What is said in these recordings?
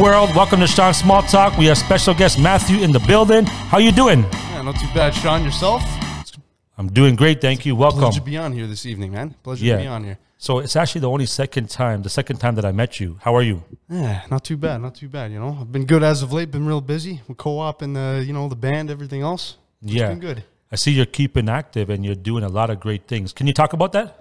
world. Welcome to Sean Small Talk. We have special guest Matthew in the building. How you doing? Yeah, not too bad, Sean. Yourself? I'm doing great, thank you. Welcome. Pleasure to be on here this evening, man. Pleasure yeah. to be on here. So it's actually the only second time, the second time that I met you. How are you? Yeah, not too bad, not too bad. You know, I've been good as of late. Been real busy with co-op and the, you know, the band, everything else. yeah, been good. I see you're keeping active and you're doing a lot of great things. Can you talk about that?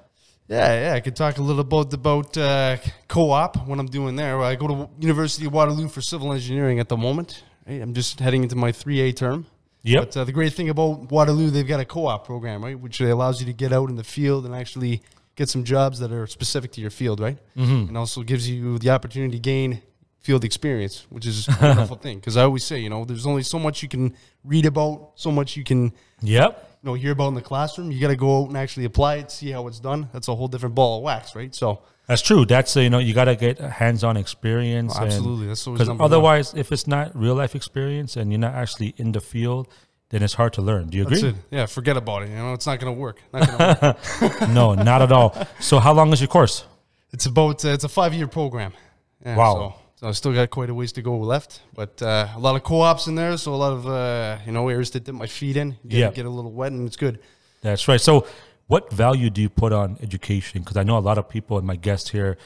Yeah, yeah, I could talk a little bit about uh, co-op What I'm doing there. I go to University of Waterloo for civil engineering at the moment. Right? I'm just heading into my 3A term. Yep. But uh, the great thing about Waterloo, they've got a co-op program, right, which allows you to get out in the field and actually get some jobs that are specific to your field, right? Mm -hmm. And also gives you the opportunity to gain field experience, which is a wonderful thing. Because I always say, you know, there's only so much you can read about, so much you can, yep, you know, hear about in the classroom. You got to go out and actually apply it, see how it's done. That's a whole different ball of wax, right? So that's true. That's uh, you know, you got to get hands-on experience. Oh, absolutely, and, that's because otherwise, one. if it's not real life experience and you're not actually in the field. Then it's hard to learn. Do you agree? Yeah, forget about it. You know, it's not going to work. Not gonna work. no, not at all. So, how long is your course? It's about uh, it's a five year program. Yeah, wow. So so I still got quite a ways to go left, but uh, a lot of co-ops in there, so a lot of uh, you know areas to dip my feet in, get, yeah. get a little wet, and it's good. That's right. So, what value do you put on education? Because I know a lot of people and my guests here,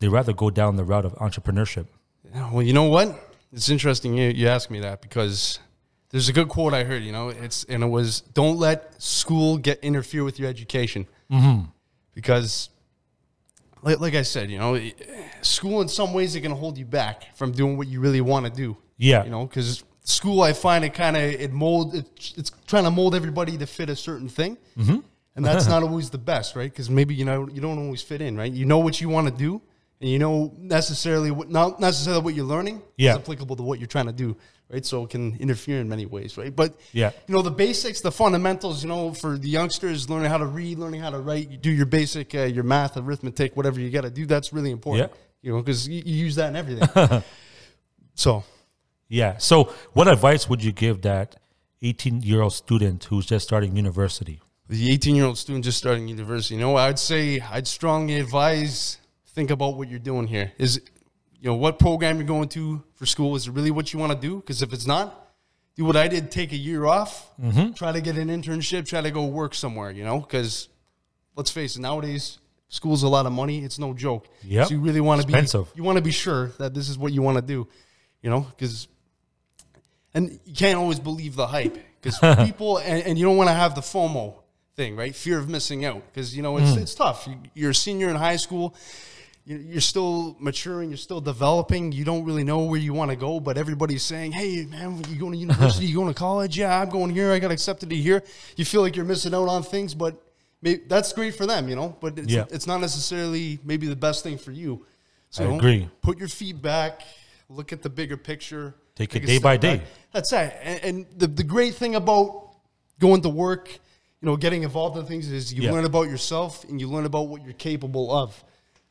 they rather go down the route of entrepreneurship. Yeah, well, you know what? It's interesting you, you ask me that because there's a good quote I heard. You know, it's and it was, "Don't let school get interfere with your education," mm -hmm. because like, like I said, you know, eh, school in some ways it can hold you back from doing what you really want to do. Yeah, you know, because school I find it kind of it mold it, it's trying to mold everybody to fit a certain thing, mm-hmm. and that's not always the best, right? Because maybe you know you don't always fit in, right? You know what you want to do, and you know necessarily what, not necessarily what you're learning yeah. is applicable to what you're trying to do, right? So it can interfere in many ways, right? But yeah, you know the basics, the fundamentals, you know, for the youngsters learning how to read, learning how to write, you do your basic, uh, your math, arithmetic, whatever you got to do. That's really important, yeah. you know, because you, you use that in everything. so, yeah. So, what advice would you give that 18 year old student who's just starting university? The 18 year old student just starting university. You know, I'd say I'd strongly advise think about what you're doing here. Is you know what program you're going to for school? Is it really what you want to do? Because if it's not, do what I did: take a year off, mm -hmm. try to get an internship, try to go work somewhere. You know, because let's face it, nowadays school's a lot of money. It's no joke. Yeah, so you really want to be you want to be sure that this is what you want to do. You know, because and you can't always believe the hype because people and, and you don't want to have the FOMO thing, right? Fear of missing out because you know it's mm. it's tough. You're a senior in high school you're still maturing, you're still developing, you don't really know where you want to go, but everybody's saying, hey, man, you going to university, you going to college? Yeah, I'm going here, I got accepted to here. You feel like you're missing out on things, but maybe, that's great for them, you know, but it's, yeah. it's not necessarily maybe the best thing for you. So I agree. Put your feet back, look at the bigger picture. Take, it day by day. Back. That's it. And, and, the, the great thing about going to work, you know, getting involved in things is you yeah. learn about yourself and you learn about what you're capable of.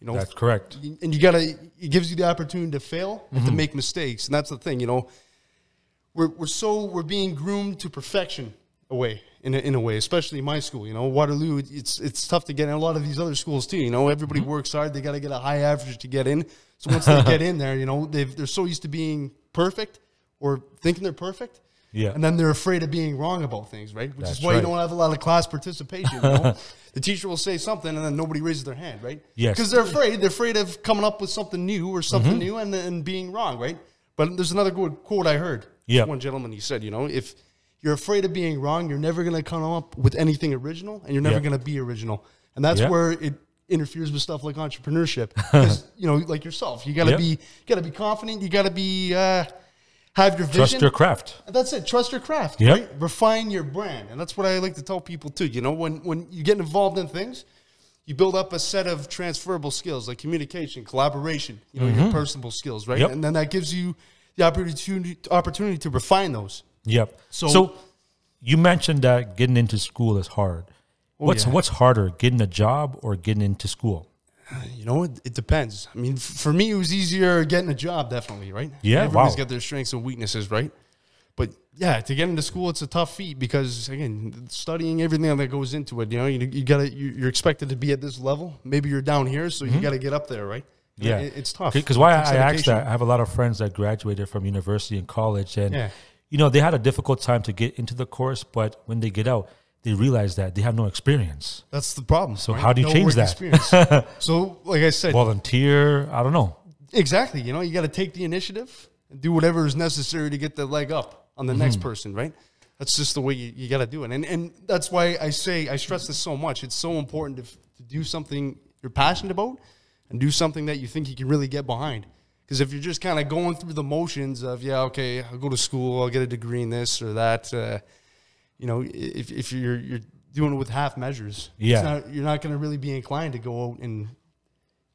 You know, that's correct. And you gotta it gives you the opportunity to fail mm-hmm. and to mm-hmm. make mistakes, and that's the thing. You know, we're we're so we're being groomed to perfection away in a, in a way, especially my school. You know, Waterloo, it's it's tough to get in. A lot of these other schools too. You know, everybody mm-hmm. works hard. They got to get a high average to get in. So once they get in there, you know, they they're so used to being perfect or thinking they're perfect yeah. And then they're afraid of being wrong about things, right? Which That's is why right. you don't have a lot of class participation. You know? the teacher will say something and then nobody raises their hand, right? Yes. Because they're afraid. They're afraid of coming up with something new or something mm -hmm. new and, and being wrong, right? But there's another good quote I heard. Yeah. One gentleman, he said, you know, if you're afraid of being wrong, you're never going to come up with anything original and you're never going to be original. And that's where it interferes with stuff like entrepreneurship. because you know, like yourself, you got to yep. be, got to be confident. You got to be, uh, have your vision. Trust your craft. that's it. Trust your craft. Yeah. Right? Refine your brand, and that's what I like to tell people too. You know, when when you get involved in things, you build up a set of transferable skills like communication, collaboration. You know, mm -hmm. your mm-hmm. personal skills, right? Yep. And then that gives you the opportunity opportunity to refine those. Yep. So, so you mentioned that getting into school is hard. Oh, what's yeah. what's harder, getting a job or getting into school? you know, it, it, depends. I mean, for me, it was easier getting a job, definitely, right? Yeah, everybody's wow. got their strengths and weaknesses, right? But yeah, to get into school, it's a tough feat because again, studying everything that goes into it. You know, you, you gotta you, are expected to be at this level. Maybe you're down here, so mm-hmm. you got to get up there, right? Yeah, it, it's tough. Because why I, I asked that, I have a lot of friends that graduated from university and college, and yeah. you know, they had a difficult time to get into the course, but when they get out they realize that they have no experience. That's the problem. So right? how do you no change that? so like I said, volunteer. I don't know. Exactly. You know, you got to take the initiative and do whatever is necessary to get the leg up on the mm -hmm. next person. Right. That's just the way you, you got to do it. And and that's why I say I stress this so much. It's so important to, to do something you're passionate about and do something that you think you can really get behind. Because if you're just kind of going through the motions of yeah, okay, I'll go to school, I'll get a degree in this or that. Uh, you know, if, if you're you're doing it with half measures, yeah, not, you're not going to really be inclined to go out and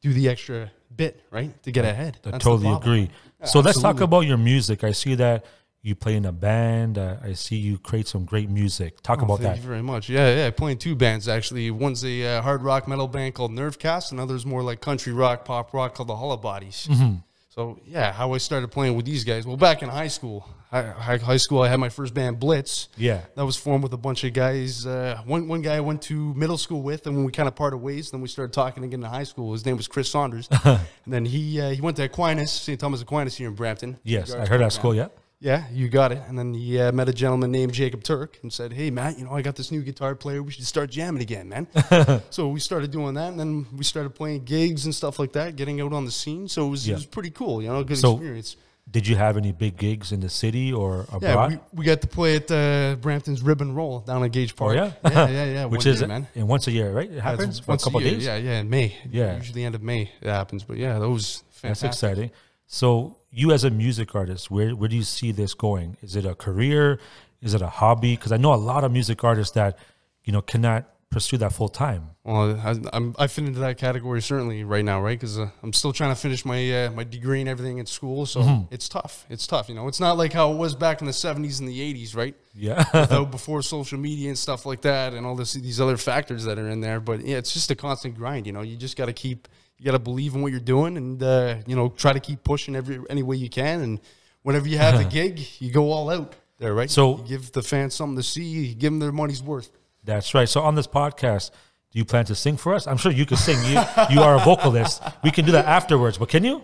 do the extra bit, right, to get ahead. I That's totally agree. Yeah, so absolutely. let's talk about your music. I see that you play in a band. Uh, I see you create some great music. Talk oh, about thank that. Thank you very much. Yeah, yeah. I play in two bands actually. One's a uh, hard rock metal band called Nervecast, and another's more like country rock, pop rock called the Hollow Bodies. Mm -hmm. So yeah, how I started playing with these guys. Well, back in high school, high high, school, I had my first band Blitz. Yeah, that was formed with a bunch of guys. Uh, one one guy I went to middle school with, and when we kind of parted ways, then we started talking again in high school. His name was Chris Saunders, and then he uh, he went to Aquinas, St. Thomas Aquinas here in Brampton. Yes, I heard that school. Yeah, yeah, you got it. And then he uh, met a gentleman named Jacob Turk and said, Hey, Matt, you know, I got this new guitar player. We should start jamming again, man. so we started doing that. And then we started playing gigs and stuff like that, getting out on the scene. So it was, yeah. it was pretty cool, you know, good so experience. Did you have any big gigs in the city or abroad? Yeah, we, we got to play at uh, Brampton's Ribbon Roll down at Gage oh, Park. Oh, yeah? yeah, yeah, yeah. Which is, man. And once a year, right? It happens yeah, for a couple a year, days? Yeah, yeah, in May. Yeah. Usually the end of May it happens. But yeah, that fantastic. That's exciting. So, you as a music artist, where where do you see this going? Is it a career? Is it a hobby? Because I know a lot of music artists that you know cannot pursue that full time. Well, I, I'm, I fit into that category certainly right now, right? Because uh, I'm still trying to finish my uh, my degree and everything at school, so mm-hmm. it's tough. It's tough, you know. It's not like how it was back in the '70s and the '80s, right? Yeah. before social media and stuff like that, and all this these other factors that are in there, but yeah, it's just a constant grind. You know, you just got to keep you got to believe in what you're doing and uh, you know try to keep pushing every any way you can and whenever you have a gig you go all out there right so you give the fans something to see you give them their money's worth that's right so on this podcast do you plan to sing for us i'm sure you could sing you you are a vocalist we can do that afterwards but can you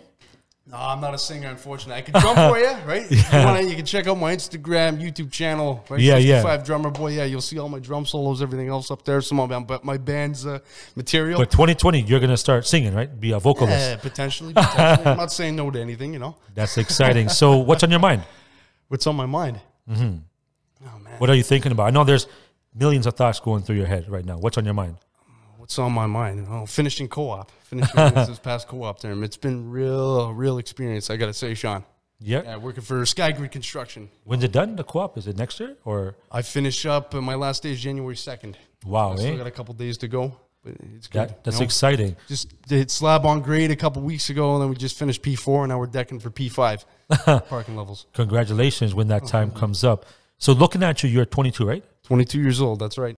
no, I'm not a singer, unfortunately. I can drum for you, right? Yeah. You, wanna, you, can check out my Instagram, YouTube channel, right? Yeah, yeah. Five drummer boy. Yeah, you'll see all my drum solos, everything else up there. Some of my, my band's uh, material. But 2020, you're gonna start singing, right? Be a vocalist. Yeah, potentially. potentially. I'm not saying no to anything, you know. That's exciting. so, what's on your mind? What's on my mind? Mm-hmm. Oh man. What are you thinking about? I know there's millions of thoughts going through your head right now. What's on your mind? what's on my mind. oh, finishing co-op, finishing this past co-op term. It's been real, real experience. I got to say, Sean. Yep. Yeah, working for Sky Grid Construction. When's it done? The co-op is it next year or? I finish up. Uh, my last day is January second. Wow. I still eh? got a couple days to go. it's good. That, that's you know? exciting. Just did slab on grade a couple weeks ago, and then we just finished P four, and now we're decking for P five parking levels. Congratulations when that time comes up. So looking at you, you're 22, right? 22 years old. That's right.